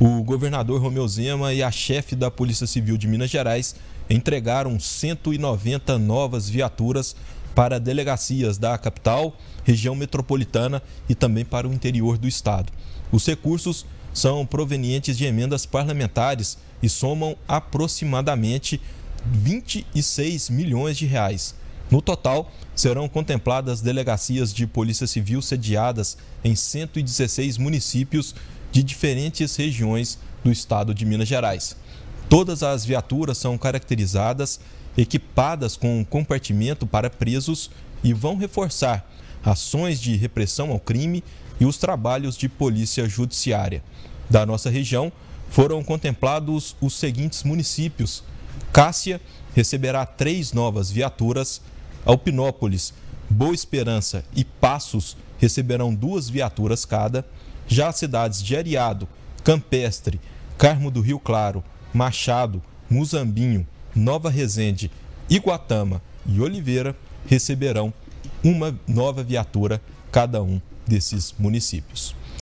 O governador Romeu Zema e a chefe da Polícia Civil de Minas Gerais entregaram 190 novas viaturas para delegacias da capital, região metropolitana e também para o interior do estado. Os recursos são provenientes de emendas parlamentares e somam aproximadamente 26 milhões de reais. No total, serão contempladas delegacias de polícia civil sediadas em 116 municípios de diferentes regiões do estado de Minas Gerais. Todas as viaturas são caracterizadas, equipadas com um compartimento para presos e vão reforçar ações de repressão ao crime e os trabalhos de polícia judiciária. Da nossa região, foram contemplados os seguintes municípios: Cássia receberá três novas viaturas, Alpinópolis, Boa Esperança e Passos receberão duas viaturas cada, já as cidades de Areado, Campestre, Carmo do Rio Claro, Machado, Muzambinho, Nova Resende, Iguatama e Oliveira receberão uma nova viatura cada um desses municípios.